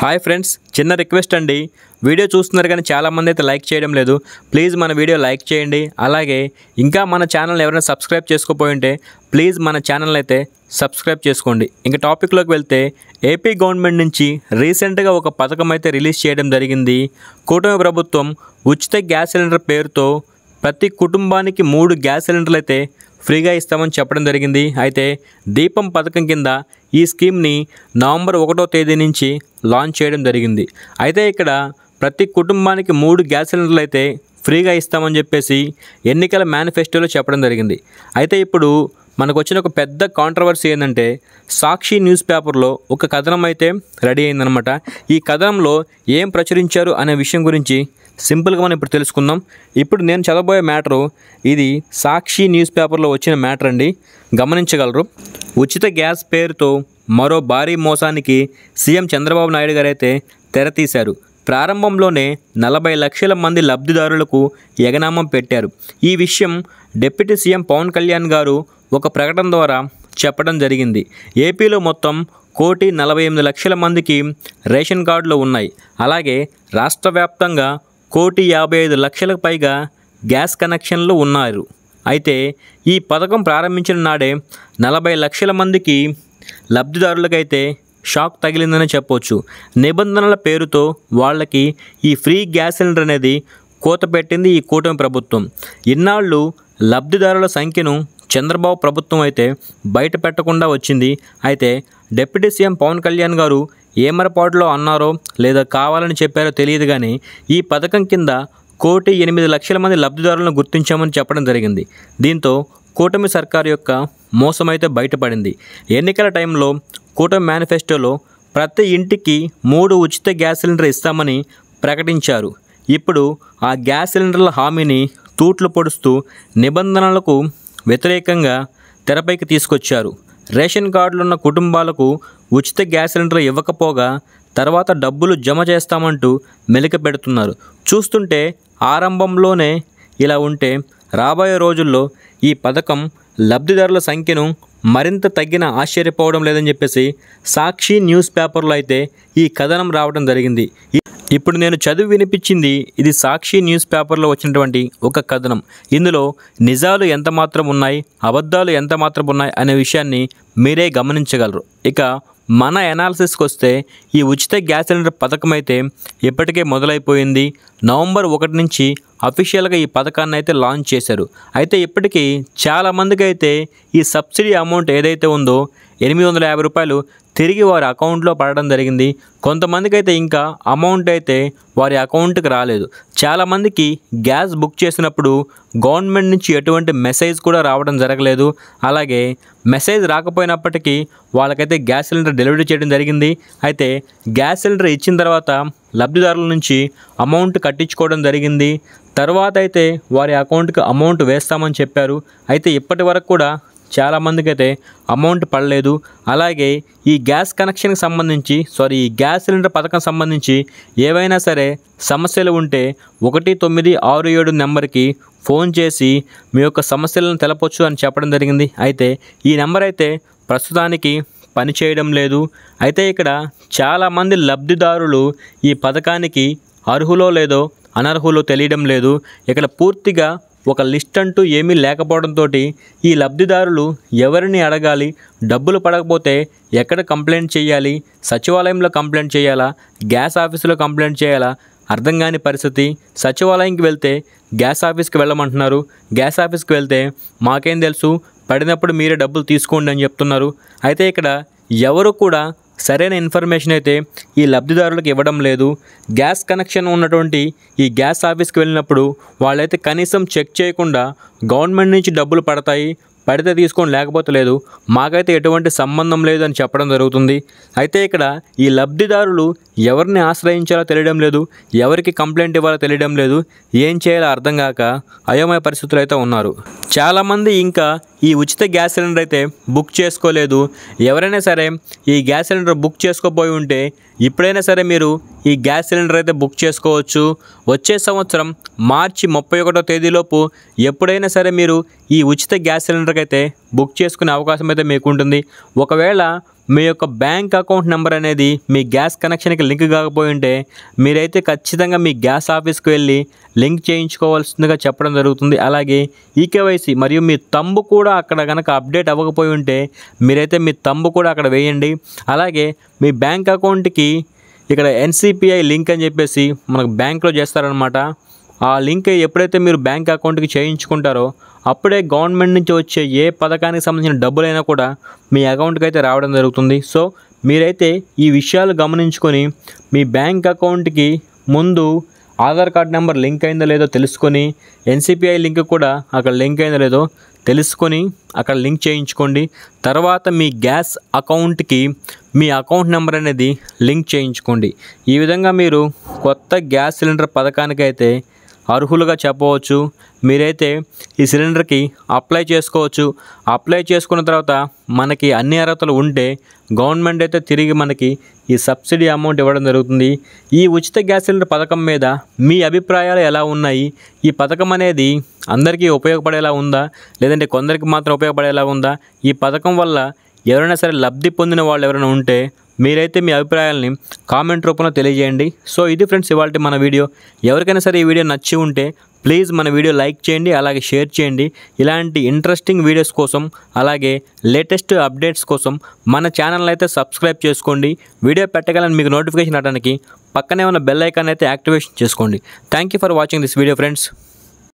hi friends చిన్న request అండి video చూస్తున్నారు కానీ చాలామంది అయితే లైక్ చేయడం లేదు ప్లీజ్ మన వీడియో లైక్ చేయండి అలాగే ఇంకా మన ఛానల్ ఎవరైనా సబ్స్క్రైబ్ చేసుకోపోయి ఉంటే ప్లీజ్ మన ఛానల్ అయితే సబ్స్క్రైబ్ చేసుకోండి ఇంకా టాపిక్లోకి వెళ్తే ఏపీ గవర్నమెంట్ నుంచి రీసెంట్గా ఒక పథకం అయితే రిలీజ్ చేయడం జరిగింది కూటమి ప్రభుత్వం ఉచిత గ్యాస్ సిలిండర్ పేరుతో ప్రతి కుటుంబానికి మూడు గ్యాస్ సిలిండర్లు అయితే ఫ్రీగా ఇస్తామని చెప్పడం జరిగింది అయితే దీపం పథకం కింద ఈ స్కీమ్ని నవంబర్ ఒకటో తేదీ నుంచి లాంచ్ చేయడం జరిగింది అయితే ఇక్కడ ప్రతి కుటుంబానికి మూడు గ్యాస్ సిలిండర్లు అయితే ఫ్రీగా ఇస్తామని చెప్పేసి ఎన్నికల మేనిఫెస్టోలో చెప్పడం జరిగింది అయితే ఇప్పుడు మనకు వచ్చిన ఒక పెద్ద కాంట్రవర్సీ ఏంటంటే సాక్షి న్యూస్ పేపర్లో ఒక కథనం అయితే రెడీ అయిందనమాట ఈ కథనంలో ఏం ప్రచురించారు అనే విషయం గురించి సింపుల్గా మనం ఇప్పుడు తెలుసుకుందాం ఇప్పుడు నేను చదవబోయే మ్యాటరు ఇది సాక్షి న్యూస్ పేపర్లో వచ్చిన మ్యాటర్ అండి గమనించగలరు ఉచిత గ్యాస్ పేరుతో మరో భారీ మోసానికి సీఎం చంద్రబాబు నాయుడు గారైతే తెరతీశారు ప్రారంభంలోనే నలభై లక్షల మంది లబ్ధిదారులకు ఎగనామం పెట్టారు ఈ విషయం డిప్యూటీ సీఎం పవన్ కళ్యాణ్ గారు ఒక ప్రకటన ద్వారా చెప్పడం జరిగింది ఏపీలో మొత్తం కోటి నలభై ఎనిమిది లక్షల మందికి రేషన్ కార్డులు ఉన్నాయి అలాగే రాష్ట్ర వ్యాప్తంగా కోటి యాభై ఐదు లక్షలకు పైగా గ్యాస్ కనెక్షన్లు ఉన్నారు అయితే ఈ పథకం ప్రారంభించిన నాడే నలభై లక్షల మందికి లబ్ధిదారులకైతే షాక్ తగిలిందని చెప్పవచ్చు నిబంధనల పేరుతో వాళ్ళకి ఈ ఫ్రీ గ్యాస్ సిలిండర్ అనేది కోత పెట్టింది ఈ కూటమి ప్రభుత్వం ఇన్నాళ్ళు లబ్ధిదారుల సంఖ్యను చంద్రబాబు ప్రభుత్వం అయితే బయట పెట్టకుండా వచ్చింది అయితే డిప్యూటీ సీఎం పవన్ కళ్యాణ్ గారు ఏమరపాటులో అన్నారో లేదా కావాలని చెప్పారో తెలియదు కానీ ఈ పథకం కింద కోటి ఎనిమిది లక్షల మంది లబ్ధిదారులను గుర్తించామని చెప్పడం జరిగింది దీంతో కూటమి సర్కార్ యొక్క మోసమైతే బయటపడింది ఎన్నికల టైంలో కూటమి మేనిఫెస్టోలో ప్రతి ఇంటికి మూడు ఉచిత గ్యాస్ సిలిండర్ ఇస్తామని ప్రకటించారు ఇప్పుడు ఆ గ్యాస్ సిలిండర్ల హామీని తూట్లు పొడుస్తూ నిబంధనలకు వ్యతిరేకంగా తెరపైకి తీసుకొచ్చారు రేషన్ కార్డులున్న కుటుంబాలకు ఉచిత గ్యాస్ సిలిండర్లు ఇవ్వకపోగా తర్వాత డబ్బులు జమ చేస్తామంటూ మెలిక పెడుతున్నారు చూస్తుంటే ఆరంభంలోనే ఇలా ఉంటే రాబోయే రోజుల్లో ఈ పథకం లబ్ధిదారుల సంఖ్యను మరింత తగ్గిన ఆశ్చర్యపోవడం లేదని చెప్పేసి సాక్షి న్యూస్ పేపర్లో అయితే ఈ కథనం రావడం జరిగింది ఇప్పుడు నేను చదివి వినిపించింది ఇది సాక్షి న్యూస్ పేపర్లో వచ్చినటువంటి ఒక కథనం ఇందులో నిజాలు ఎంత మాత్రం ఉన్నాయి అబద్ధాలు ఎంత మాత్రం ఉన్నాయి అనే విషయాన్ని మీరే గమనించగలరు ఇక మన ఎనాలిసిస్కి వస్తే ఈ ఉచిత గ్యాస్ సిలిండర్ పథకం అయితే ఇప్పటికే మొదలైపోయింది నవంబర్ ఒకటి నుంచి అఫీషియల్గా ఈ పథకాన్ని అయితే లాంచ్ చేశారు అయితే ఇప్పటికీ చాలామందికి అయితే ఈ సబ్సిడీ అమౌంట్ ఏదైతే ఉందో ఎనిమిది వందల యాభై రూపాయలు తిరిగి వారి అకౌంట్లో పడడం జరిగింది కొంతమందికి అయితే ఇంకా అమౌంట్ అయితే వారి అకౌంట్కి రాలేదు చాలామందికి గ్యాస్ బుక్ చేసినప్పుడు గవర్నమెంట్ నుంచి ఎటువంటి మెసేజ్ కూడా రావడం జరగలేదు అలాగే మెసేజ్ రాకపోయినప్పటికీ వాళ్ళకైతే గ్యాస్ సిలిండర్ డెలివరీ చేయడం జరిగింది అయితే గ్యాస్ సిలిండర్ ఇచ్చిన తర్వాత లబ్ధిదారుల నుంచి అమౌంట్ కట్టించుకోవడం జరిగింది తర్వాత అయితే వారి అకౌంట్కి అమౌంట్ వేస్తామని చెప్పారు అయితే ఇప్పటి వరకు కూడా చాలామందికి అయితే అమౌంట్ పడలేదు అలాగే ఈ గ్యాస్ కనెక్షన్కి సంబంధించి సారీ ఈ గ్యాస్ సిలిండర్ పథకం సంబంధించి ఏవైనా సరే సమస్యలు ఉంటే ఒకటి తొమ్మిది ఆరు ఏడు నెంబర్కి ఫోన్ చేసి మీ యొక్క సమస్యలను తెలపొచ్చు అని చెప్పడం జరిగింది అయితే ఈ నెంబర్ అయితే ప్రస్తుతానికి పనిచేయడం లేదు అయితే ఇక్కడ చాలామంది లబ్ధిదారులు ఈ పథకానికి అర్హులో లేదో అనర్హులో తెలియడం లేదు ఇక్కడ పూర్తిగా ఒక లిస్ట్ అంటూ ఏమీ లేకపోవడంతో ఈ లబ్ధిదారులు ఎవరిని అడగాలి డబ్బులు పడకపోతే ఎక్కడ కంప్లైంట్ చేయాలి సచివాలయంలో కంప్లైంట్ చేయాలా గ్యాస్ ఆఫీసులో కంప్లైంట్ చేయాలా అర్థం కాని పరిస్థితి సచివాలయంకి వెళ్తే గ్యాస్ ఆఫీస్కి వెళ్ళమంటున్నారు గ్యాస్ ఆఫీస్కి వెళ్తే మాకేం తెలుసు పడినప్పుడు మీరే డబ్బులు తీసుకోండి అని చెప్తున్నారు అయితే ఇక్కడ ఎవరు కూడా సరైన ఇన్ఫర్మేషన్ అయితే ఈ లబ్ధిదారులకు ఇవ్వడం లేదు గ్యాస్ కనెక్షన్ ఉన్నటువంటి ఈ గ్యాస్ ఆఫీస్కి వెళ్ళినప్పుడు వాళ్ళైతే కనీసం చెక్ చేయకుండా గవర్నమెంట్ నుంచి డబ్బులు పడతాయి పడితే తీసుకొని లేకపోతే లేదు మాకైతే ఎటువంటి సంబంధం లేదని చెప్పడం జరుగుతుంది అయితే ఇక్కడ ఈ లబ్ధిదారులు ఎవరిని ఆశ్రయించాలో తెలియడం లేదు ఎవరికి కంప్లైంట్ ఇవ్వాలో తెలియడం లేదు ఏం చేయాలో అర్థం కాక అయోమయ పరిస్థితులు అయితే ఉన్నారు చాలామంది ఇంకా ఈ ఉచిత గ్యాస్ సిలిండర్ అయితే బుక్ చేసుకోలేదు ఎవరైనా సరే ఈ గ్యాస్ సిలిండర్ బుక్ చేసుకోపోయి ఉంటే ఇప్పుడైనా సరే మీరు ఈ గ్యాస్ సిలిండర్ అయితే బుక్ చేసుకోవచ్చు వచ్చే సంవత్సరం మార్చి ముప్పై ఒకటో తేదీలోపు ఎప్పుడైనా సరే మీరు ఈ ఉచిత గ్యాస్ సిలిండర్కి అయితే బుక్ చేసుకునే అవకాశం అయితే మీకు ఉంటుంది ఒకవేళ మీ యొక్క బ్యాంక్ అకౌంట్ నెంబర్ అనేది మీ గ్యాస్ కనెక్షన్కి లింక్ కాకపోయి ఉంటే మీరైతే ఖచ్చితంగా మీ గ్యాస్ ఆఫీస్కి వెళ్ళి లింక్ చేయించుకోవాల్సిందిగా చెప్పడం జరుగుతుంది అలాగే ఈకేవైసీ మరియు మీ తంబు కూడా అక్కడ కనుక అప్డేట్ అవ్వకపోయి ఉంటే మీరైతే మీ తంబు కూడా అక్కడ వేయండి అలాగే మీ బ్యాంక్ అకౌంట్కి ఇక్కడ ఎన్సిపిఐ లింక్ అని చెప్పేసి మనకు బ్యాంక్లో చేస్తారనమాట ఆ లింక్ ఎప్పుడైతే మీరు బ్యాంక్ అకౌంట్కి చేయించుకుంటారో అప్పుడే గవర్నమెంట్ నుంచి వచ్చే ఏ పథకానికి సంబంధించిన డబ్బులైనా కూడా మీ అకౌంట్కి అయితే రావడం జరుగుతుంది సో మీరైతే ఈ విషయాలు గమనించుకొని మీ బ్యాంక్ అకౌంట్కి ముందు ఆధార్ కార్డ్ నెంబర్ లింక్ అయిందో లేదో తెలుసుకొని ఎన్సిపిఐ లింక్ కూడా అక్కడ లింక్ అయిందో లేదో తెలుసుకొని అక్కడ లింక్ చేయించుకోండి తర్వాత మీ గ్యాస్ అకౌంట్కి మీ అకౌంట్ నెంబర్ అనేది లింక్ చేయించుకోండి ఈ విధంగా మీరు కొత్త గ్యాస్ సిలిండర్ పథకానికైతే అర్హులుగా చెప్పవచ్చు మీరైతే ఈ సిలిండర్కి అప్లై చేసుకోవచ్చు అప్లై చేసుకున్న తర్వాత మనకి అన్ని అర్హతలు ఉంటే గవర్నమెంట్ అయితే తిరిగి మనకి ఈ సబ్సిడీ అమౌంట్ ఇవ్వడం జరుగుతుంది ఈ ఉచిత గ్యాస్ సిలిండర్ పథకం మీద మీ అభిప్రాయాలు ఎలా ఉన్నాయి ఈ పథకం అనేది అందరికీ ఉపయోగపడేలా ఉందా లేదంటే కొందరికి మాత్రం ఉపయోగపడేలా ఉందా ఈ పథకం వల్ల ఎవరైనా సరే లబ్ధి పొందిన వాళ్ళు ఎవరైనా ఉంటే మీరైతే మీ అభిప్రాయాలని కామెంట్ రూపంలో తెలియజేయండి సో ఇది ఫ్రెండ్స్ ఇవాళ మన వీడియో ఎవరికైనా సరే ఈ వీడియో నచ్చి ఉంటే ప్లీజ్ మన వీడియో లైక్ చేయండి అలాగే షేర్ చేయండి ఇలాంటి ఇంట్రెస్టింగ్ వీడియోస్ కోసం అలాగే లేటెస్ట్ అప్డేట్స్ కోసం మన ఛానల్ అయితే సబ్స్క్రైబ్ చేసుకోండి వీడియో పెట్టగలని మీకు నోటిఫికేషన్ రావడానికి పక్కనే ఉన్న బెల్ ఐకాన్ అయితే యాక్టివేషన్ చేసుకోండి thank for watching this video friends